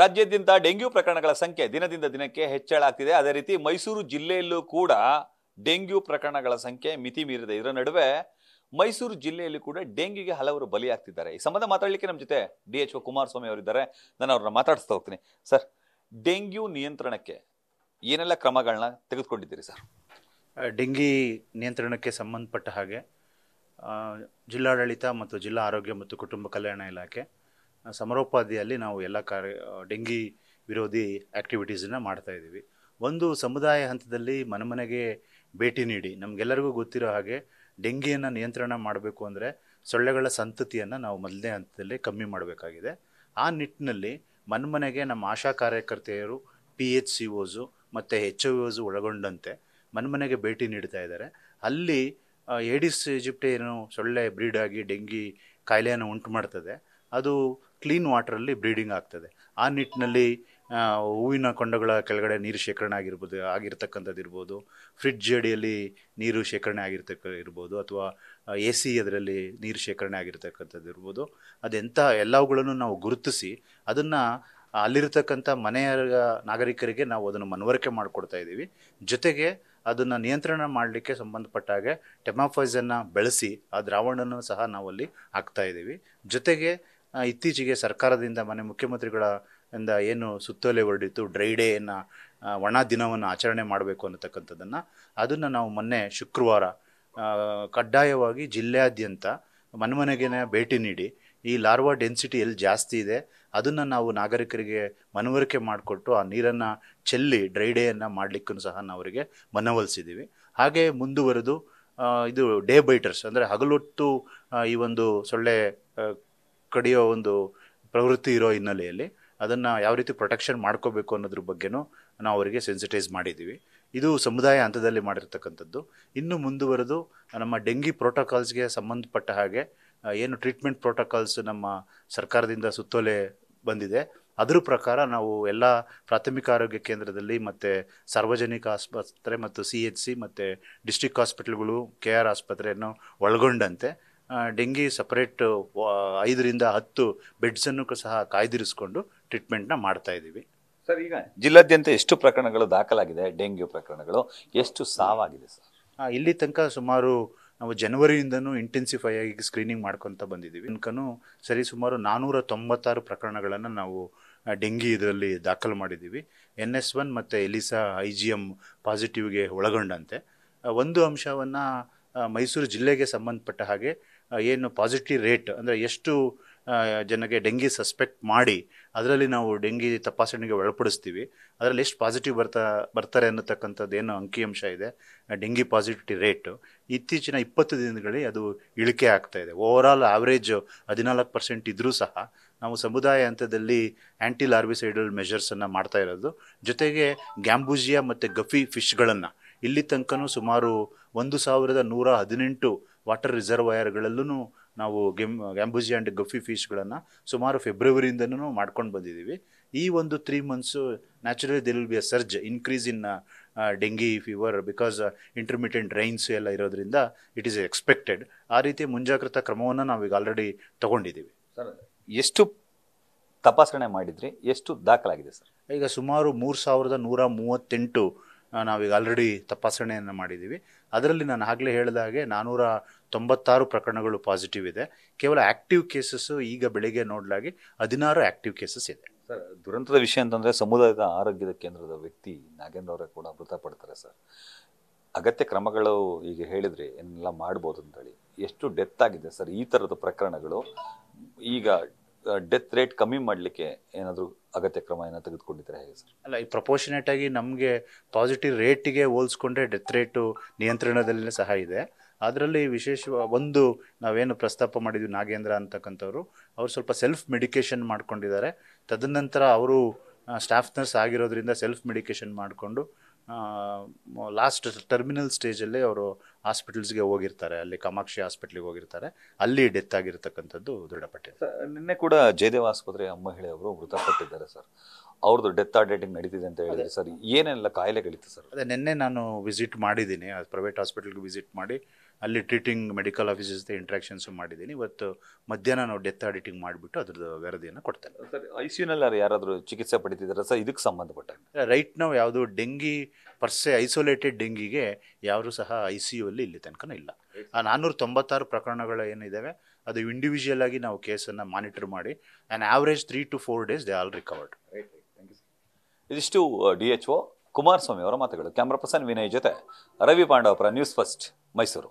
ರಾಜ್ಯದಿಂದ ಡೆಂಗ್ಯೂ ಪ್ರಕರಣಗಳ ಸಂಖ್ಯೆ ದಿನದಿಂದ ದಿನಕ್ಕೆ ಹೆಚ್ಚಳ ಆಗ್ತಿದೆ ಅದೇ ರೀತಿ ಮೈಸೂರು ಜಿಲ್ಲೆಯಲ್ಲೂ ಕೂಡ ಡೆಂಗ್ಯೂ ಪ್ರಕರಣಗಳ ಸಂಖ್ಯೆ ಮಿತಿ ಮೀರಿದೆ ಇದರ ನಡುವೆ ಮೈಸೂರು ಜಿಲ್ಲೆಯಲ್ಲಿ ಕೂಡ ಡೆಂಗ್ಯೂಗೆ ಹಲವರು ಬಲಿಯಾಗ್ತಿದ್ದಾರೆ ಈ ಸಂಬಂಧ ಮಾತಾಡಲಿಕ್ಕೆ ನಮ್ಮ ಜೊತೆ ಡಿ ಎಚ್ ಒ ಕುಮಾರಸ್ವಾಮಿ ಅವರಿದ್ದಾರೆ ನಾನು ಅವ್ರನ್ನ ಮಾತಾಡಿಸ್ತಾ ಹೋಗ್ತೀನಿ ಸರ್ ಡೆಂಗ್ಯೂ ನಿಯಂತ್ರಣಕ್ಕೆ ಏನೆಲ್ಲ ಕ್ರಮಗಳನ್ನ ತೆಗೆದುಕೊಂಡಿದ್ದೀರಿ ಸರ್ ಡೆಂಗಿ ನಿಯಂತ್ರಣಕ್ಕೆ ಸಂಬಂಧಪಟ್ಟ ಹಾಗೆ ಜಿಲ್ಲಾಡಳಿತ ಮತ್ತು ಜಿಲ್ಲಾ ಆರೋಗ್ಯ ಮತ್ತು ಕುಟುಂಬ ಕಲ್ಯಾಣ ಇಲಾಖೆ ಸಮರೋಪಾದಿಯಲ್ಲಿ ನಾವು ಎಲ್ಲ ಕಾರ್ಯ ಡೆಂಗಿ ವಿರೋಧಿ ಆ್ಯಕ್ಟಿವಿಟೀಸನ್ನು ಮಾಡ್ತಾ ಇದ್ದೀವಿ ಒಂದು ಸಮುದಾಯ ಹಂತದಲ್ಲಿ ಮನೆಮನೆಗೆ ಭೇಟಿ ನೀಡಿ ನಮಗೆಲ್ಲರಿಗೂ ಗೊತ್ತಿರೋ ಹಾಗೆ ಡೆಂಗಿಯನ್ನು ನಿಯಂತ್ರಣ ಮಾಡಬೇಕು ಅಂದರೆ ಸೊಳ್ಳೆಗಳ ಸಂತತಿಯನ್ನು ನಾವು ಮೊದಲನೇ ಹಂತದಲ್ಲಿ ಕಮ್ಮಿ ಮಾಡಬೇಕಾಗಿದೆ ಆ ನಿಟ್ಟಿನಲ್ಲಿ ಮನೆಮನೆಗೆ ನಮ್ಮ ಆಶಾ ಕಾರ್ಯಕರ್ತೆಯರು ಪಿ ಎಚ್ ಸಿ ಓಸು ಮತ್ತು ಎಚ್ ಓಸು ಒಳಗೊಂಡಂತೆ ಮನೆಮನೆಗೆ ಭೇಟಿ ನೀಡ್ತಾ ಇದ್ದಾರೆ ಅಲ್ಲಿ ಏಡಿಸ್ ಈಜಿಪ್ಟೇನು ಸೊಳ್ಳೆ ಬ್ರೀಡಾಗಿ ಡೆಂಗಿ ಕಾಯಿಲೆಯನ್ನು ಉಂಟು ಮಾಡ್ತದೆ ಅದು ಕ್ಲೀನ್ ವಾಟರಲ್ಲಿ ಬ್ರೀಡಿಂಗ್ ಆಗ್ತದೆ ಆ ನಿಟ್ಟಿನಲ್ಲಿ ಹೂವಿನ ಕೊಂಡಗಳ ಕೆಳಗಡೆ ನೀರು ಶೇಖರಣೆ ಆಗಿರ್ಬೋದು ಆಗಿರ್ತಕ್ಕಂಥದ್ದು ಇರ್ಬೋದು ಫ್ರಿಡ್ಜ್ ಅಡಿಯಲ್ಲಿ ನೀರು ಶೇಖರಣೆ ಆಗಿರ್ತಕ್ಕ ಇರ್ಬೋದು ಅಥವಾ ಎ ಸಿ ಅದರಲ್ಲಿ ನೀರು ಶೇಖರಣೆ ಆಗಿರ್ತಕ್ಕಂಥದ್ದು ಇರ್ಬೋದು ಅದೆಂಥ ಎಲ್ಲವುಗಳನ್ನು ನಾವು ಗುರುತಿಸಿ ಅದನ್ನು ಅಲ್ಲಿರತಕ್ಕಂಥ ಮನೆಯ ನಾಗರಿಕರಿಗೆ ನಾವು ಅದನ್ನು ಮನವರಿಕೆ ಮಾಡಿಕೊಡ್ತಾ ಇದ್ದೀವಿ ಜೊತೆಗೆ ಅದನ್ನು ನಿಯಂತ್ರಣ ಮಾಡಲಿಕ್ಕೆ ಸಂಬಂಧಪಟ್ಟ ಹಾಗೆ ಟೆಮಾಫೈಸನ್ನು ಬೆಳೆಸಿ ಆ ದ್ರಾವಣನೂ ಸಹ ನಾವಲ್ಲಿ ಹಾಕ್ತಾ ಇದ್ದೀವಿ ಜೊತೆಗೆ ಇತ್ತೀಚೆಗೆ ಸರ್ಕಾರದಿಂದ ಮನೆ ಮುಖ್ಯಮಂತ್ರಿಗಳ ಇಂದ ಏನು ಸುತ್ತೋಲೆ ಹೊರಡಿತ್ತು ಡ್ರೈ ಡೇಯನ್ನು ಒಣ ದಿನವನ್ನು ಆಚರಣೆ ಮಾಡಬೇಕು ಅನ್ನತಕ್ಕಂಥದ್ದನ್ನು ಅದನ್ನು ನಾವು ಮೊನ್ನೆ ಶುಕ್ರವಾರ ಕಡ್ಡಾಯವಾಗಿ ಜಿಲ್ಲೆಯಾದ್ಯಂತ ಮನೆಗೆ ಭೇಟಿ ನೀಡಿ ಈ ಲಾರ್ವಾ ಡೆನ್ಸಿಟಿ ಎಲ್ಲಿ ಜಾಸ್ತಿ ಇದೆ ಅದನ್ನು ನಾವು ನಾಗರಿಕರಿಗೆ ಮನವರಿಕೆ ಮಾಡಿಕೊಟ್ಟು ಆ ನೀರನ್ನು ಚೆಲ್ಲಿ ಡ್ರೈ ಡೇಯನ್ನು ಮಾಡಲಿಕ್ಕೂ ಸಹ ನಾವು ಅವರಿಗೆ ಮನವೊಲಿಸಿದ್ದೀವಿ ಹಾಗೆ ಮುಂದುವರೆದು ಇದು ಡೇ ಬೈಟರ್ಸ್ ಅಂದರೆ ಹಗಲೊತ್ತು ಈ ಒಂದು ಸೊಳ್ಳೆ ಕಡಿಯೋ ಒಂದು ಪ್ರವೃತ್ತಿ ಇರೋ ಹಿನ್ನೆಲೆಯಲ್ಲಿ ಅದನ್ನು ಯಾವ ರೀತಿ ಪ್ರೊಟೆಕ್ಷನ್ ಮಾಡ್ಕೋಬೇಕು ಅನ್ನೋದ್ರ ಬಗ್ಗೆನೂ ನಾವು ಅವರಿಗೆ ಸೆನ್ಸಿಟೈಸ್ ಮಾಡಿದ್ದೀವಿ ಇದು ಸಮುದಾಯ ಹಂತದಲ್ಲಿ ಮಾಡಿರ್ತಕ್ಕಂಥದ್ದು ಇನ್ನು ಮುಂದುವರೆದು ನಮ್ಮ ಡೆಂಗಿ ಪ್ರೋಟೋಕಾಲ್ಸ್ಗೆ ಸಂಬಂಧಪಟ್ಟ ಹಾಗೆ ಏನು ಟ್ರೀಟ್ಮೆಂಟ್ ಪ್ರೋಟೋಕಾಲ್ಸ್ ನಮ್ಮ ಸರ್ಕಾರದಿಂದ ಸುತ್ತೋಲೆ ಬಂದಿದೆ ಅದರ ಪ್ರಕಾರ ನಾವು ಎಲ್ಲ ಪ್ರಾಥಮಿಕ ಆರೋಗ್ಯ ಕೇಂದ್ರದಲ್ಲಿ ಮತ್ತು ಸಾರ್ವಜನಿಕ ಆಸ್ಪತ್ರೆ ಮತ್ತು ಸಿ ಎಚ್ ಸಿ ಮತ್ತು ಡಿಸ್ಟಿಕ್ ಹಾಸ್ಪಿಟ್ಲ್ಗಳು ಕೆ ಆರ್ ಆಸ್ಪತ್ರೆಯನ್ನು ಒಳಗೊಂಡಂತೆ ಡೆಂಗಿ ಸಪರೇಟ್ ಐದರಿಂದ ಹತ್ತು ಬೆಡ್ಸನ್ನು ಸಹ ಕಾಯ್ದಿರಿಸಿಕೊಂಡು ಟ್ರೀಟ್ಮೆಂಟ್ನ ಮಾಡ್ತಾ ಇದ್ದೀವಿ ಸರ್ ಈಗ ಜಿಲ್ಲಾದ್ಯಂತ ಎಷ್ಟು ಪ್ರಕರಣಗಳು ದಾಖಲಾಗಿದೆ ಡೆಂಗ್ಯೂ ಪ್ರಕರಣಗಳು ಎಷ್ಟು ಸಾವಾಗಿದೆ ಸರ್ ಇಲ್ಲಿ ತನಕ ಸುಮಾರು ನಾವು ಜನವರಿಯಿಂದನೂ ಇಂಟೆನ್ಸಿಫೈ ಆಗಿ ಸ್ಕ್ರೀನಿಂಗ್ ಮಾಡ್ಕೊತ ಬಂದಿದ್ದೀವಿ ತನಕನೂ ಸರಿ ಸುಮಾರು ನಾನ್ನೂರ ತೊಂಬತ್ತಾರು ಪ್ರಕರಣಗಳನ್ನು ನಾವು ಡೆಂಗಿ ಇದರಲ್ಲಿ ದಾಖಲು ಮಾಡಿದ್ದೀವಿ ಎನ್ ಎಸ್ ಒನ್ ಮತ್ತು ಎಲಿಸಾ ಐ ಜಿ ಎಮ್ ಪಾಸಿಟಿವ್ಗೆ ಒಳಗೊಂಡಂತೆ ಒಂದು ಅಂಶವನ್ನು ಮೈಸೂರು ಜಿಲ್ಲೆಗೆ ಸಂಬಂಧಪಟ್ಟ ಹಾಗೆ ಏನು ಪಾಸಿಟಿವ್ ರೇಟ್ ಅಂದರೆ ಎಷ್ಟು ಜನಕ್ಕೆ ಡೆಂಗಿ ಸಸ್ಪೆಕ್ಟ್ ಮಾಡಿ ಅದರಲ್ಲಿ ನಾವು ಡೆಂಗಿ ತಪಾಸಣೆಗೆ ಒಳಪಡಿಸ್ತೀವಿ ಅದರಲ್ಲಿ ಎಷ್ಟು ಪಾಸಿಟಿವ್ ಬರ್ತಾ ಬರ್ತಾರೆ ಅನ್ನತಕ್ಕಂಥದ್ದು ಏನು ಅಂಕಿಅಂಶ ಇದೆ ಡೆಂಗಿ ಪಾಸಿಟಿವಿಟಿ ರೇಟು ಇತ್ತೀಚಿನ ಇಪ್ಪತ್ತು ದಿನಗಳಲ್ಲಿ ಅದು ಇಳಿಕೆ ಆಗ್ತಾ ಇದೆ ಆಲ್ ಆವರೇಜ್ ಹದಿನಾಲ್ಕು ಪರ್ಸೆಂಟ್ ಇದ್ದರೂ ಸಹ ನಾವು ಸಮುದಾಯ ಹಂತದಲ್ಲಿ ಆ್ಯಂಟಿ ಲಾರ್ಬಿಸೈಡಲ್ ಮೆಷರ್ಸನ್ನು ಮಾಡ್ತಾ ಇರೋದು ಜೊತೆಗೆ ಗ್ಯಾಂಬೂಜಿಯಾ ಮತ್ತು ಗಫಿ ಫಿಶ್ಗಳನ್ನು ಇಲ್ಲಿ ತನಕನೂ ಸುಮಾರು ಒಂದು ಸಾವಿರದ ನೂರ ಹದಿನೆಂಟು ವಾಟರ್ ರಿಸರ್ವಯರ್ಗಳಲ್ಲೂ ನಾವು ಗೆಮ್ ಗ್ಯಾಂಬುಜಿ ಆ್ಯಂಡ್ ಗಫಿ ಫಿಶ್ಗಳನ್ನು ಸುಮಾರು ಫೆಬ್ರವರಿಯಿಂದನೂ ಮಾಡ್ಕೊಂಡು ಬಂದಿದ್ದೀವಿ ಈ ಒಂದು three months naturally there'll be a surge increase in dengue fever because intermittent rains ಎಲ್ಲ ಇರೋದ್ರಿಂದ ಇಟ್ ಈಸ್ ಎಕ್ಸ್ಪೆಕ್ಟೆಡ್ ಆ ರೀತಿ ಮುಂಜಾಗ್ರತಾ ಕ್ರಮವನ್ನು ನಾವೀಗ ಆಲ್ರೆಡಿ ತಗೊಂಡಿದ್ದೀವಿ ಸರ್ ಎಷ್ಟು ತಪಾಸಣೆ ಮಾಡಿದರೆ ಎಷ್ಟು ದಾಖಲಾಗಿದೆ ಸರ್ ಈಗ ಸುಮಾರು ಮೂರು ಸಾವಿರದ ನೂರ ಮೂವತ್ತೆಂಟು ನಾವೀಗ ಆಲ್ರೆಡಿ ತಪಾಸಣೆಯನ್ನು ಮಾಡಿದ್ದೀವಿ ಅದರಲ್ಲಿ ನಾನು ಆಗಲೇ ಹೇಳಿದ ಹಾಗೆ ನಾನ್ನೂರ ತೊಂಬತ್ತಾರು ಪ್ರಕರಣಗಳು ಪಾಸಿಟಿವ್ ಇದೆ ಕೇವಲ ಆ್ಯಕ್ಟಿವ್ ಕೇಸಸ್ಸು ಈಗ ಬೆಳಿಗ್ಗೆ ನೋಡಲಾಗಿ ಹದಿನಾರು ಆ್ಯಕ್ಟಿವ್ ಕೇಸಸ್ ಇದೆ ಸರ್ ದುರಂತದ ವಿಷಯ ಅಂತಂದರೆ ಸಮುದಾಯದ ಆರೋಗ್ಯದ ಕೇಂದ್ರದ ವ್ಯಕ್ತಿ ನಾಗೇಂದ್ರ ಅವರೇ ಕೂಡ ಮೃತಪಡ್ತಾರೆ ಸರ್ ಅಗತ್ಯ ಕ್ರಮಗಳು ಈಗ ಹೇಳಿದರೆ ಏನೆಲ್ಲ ಮಾಡ್ಬೋದು ಅಂತೇಳಿ ಎಷ್ಟು ಡೆತ್ ಆಗಿದೆ ಸರ್ ಈ ಥರದ ಪ್ರಕರಣಗಳು ಈಗ ಡೆತ್ ರೇಟ್ ಕಮ್ಮಿ ಮಾಡಲಿಕ್ಕೆ ಏನಾದರೂ ಅಗತ್ಯ ಕ್ರಮ ಏನ ತೆಗೆದುಕೊಂಡಿದ್ರೆ ಹೇಗೆ ಸರ್ ಅಲ್ಲ ಈ ಪ್ರಪೋರ್ಷನೇಟ್ ಆಗಿ ನಮಗೆ ಪಾಸಿಟಿವ್ ರೇಟಿಗೆ ಹೋಲಿಸ್ಕೊಂಡ್ರೆ ಡೆತ್ ರೇಟು ನಿಯಂತ್ರಣದಲ್ಲೇ ಸಹ ಇದೆ ಅದರಲ್ಲಿ ವಿಶೇಷ ಒಂದು ನಾವೇನು ಪ್ರಸ್ತಾಪ ಮಾಡಿದ್ವಿ ನಾಗೇಂದ್ರ ಅಂತಕ್ಕಂಥವ್ರು ಅವರು ಸ್ವಲ್ಪ ಸೆಲ್ಫ್ ಮೆಡಿಕೇಷನ್ ಮಾಡ್ಕೊಂಡಿದ್ದಾರೆ ತದನಂತರ ಅವರು ಸ್ಟಾಫ್ ನರ್ಸ್ ಆಗಿರೋದ್ರಿಂದ ಸೆಲ್ಫ್ ಮೆಡಿಕೇಷನ್ ಮಾಡಿಕೊಂಡು ಲಾಸ್ಟ್ ಟರ್ಮಿನಲ್ ಸ್ಟೇಜಲ್ಲಿ ಅವರು ಹಾಸ್ಪಿಟಲ್ಸ್ಗೆ ಹೋಗಿರ್ತಾರೆ ಅಲ್ಲಿ ಕಾಮಾಕ್ಷಿ ಹಾಸ್ಪಿಟ್ಲಿಗೆ ಹೋಗಿರ್ತಾರೆ ಅಲ್ಲಿ ಡೆತ್ ಆಗಿರ್ತಕ್ಕಂಥದ್ದು ದೃಢಪಟ್ಟಿದೆ ಸರ್ ನಿನ್ನೆ ಕೂಡ ಜಯದೇವ್ ಆಸ್ಪತ್ರೆಯ ಮಹಿಳೆಯವರು ಮೃತಪಟ್ಟಿದ್ದಾರೆ ಸರ್ ಅವ್ರದ್ದು ಡೆತ್ ಆರ್ಡೇಟಿಂಗ್ ನಡೀತಿದೆ ಅಂತ ಹೇಳಿದರೆ ಸರ್ ಏನೆಲ್ಲ ಕಾಯಿಲೆಗಳಿತ್ತು ಸರ್ ಅದೇ ನಿನ್ನೆ ನಾನು ವಿಸಿಟ್ ಮಾಡಿದ್ದೀನಿ ಪ್ರೈವೇಟ್ ಹಾಸ್ಪಿಟಲ್ಗೆ ವಿಸಿಟ್ ಮಾಡಿ ಅಲ್ಲಿ ಟ್ರೀಟಿಂಗ್ ಮೆಡಿಕಲ್ ಆಫೀಸಸ್ ಜೊತೆ ಇಂಟ್ರಾಕ್ಷನ್ಸ್ ಮಾಡಿದ್ದೀನಿ ಇವತ್ತು ಮಧ್ಯಾಹ್ನ ನಾವು ಡೆತ್ ಆಡಿಟಿಂಗ್ ಮಾಡಿಬಿಟ್ಟು ಅದ್ರದ್ದು ವರದಿಯನ್ನು ಕೊಡ್ತೇನೆ ಸರ್ ಐ ಸಿ ಯುನಲ್ಲಿ ಯಾರಾದರೂ ಚಿಕಿತ್ಸೆ ಪಡಿತಿದ್ದಾರೆ ಸರ್ ಇದಕ್ಕೆ ಸಂಬಂಧಪಟ್ಟ ರೈಟ್ ನಾವು ಯಾವುದು ಡೆಂಗಿ ಪರ್ಸೆ ಐಸೋಲೇಟೆಡ್ ಡೆಂಗಿಗೆ ಯಾರು ಸಹ ಐ ಸಿ ಯು ಅಲ್ಲಿ ಇಲ್ಲಿ ತನಕ ಇಲ್ಲ ಆ ನಾನ್ನೂರ ತೊಂಬತ್ತಾರು ಪ್ರಕರಣಗಳು ಏನಿದ್ದಾವೆ ಅದು ಇಂಡಿವಿಜುವಲ್ ಆಗಿ ನಾವು ಕೇಸನ್ನು ಮಾನಿಟರ್ ಮಾಡಿ and average three to four days they all recovered ಇದಿಷ್ಟು ಡಿ ಎಚ್ ಒ ಕುಮಾರಸ್ವಾಮಿ ಅವರ ಮಾತುಗಳು ಕ್ಯಾಮ್ರಾ ಪರ್ಸನ್ ವಿನಯ್ ಜೊತೆ ರವಿ ಪಾಂಡವಪುರ ನ್ಯೂಸ್ ಫಸ್ಟ್ ಮೈಸೂರು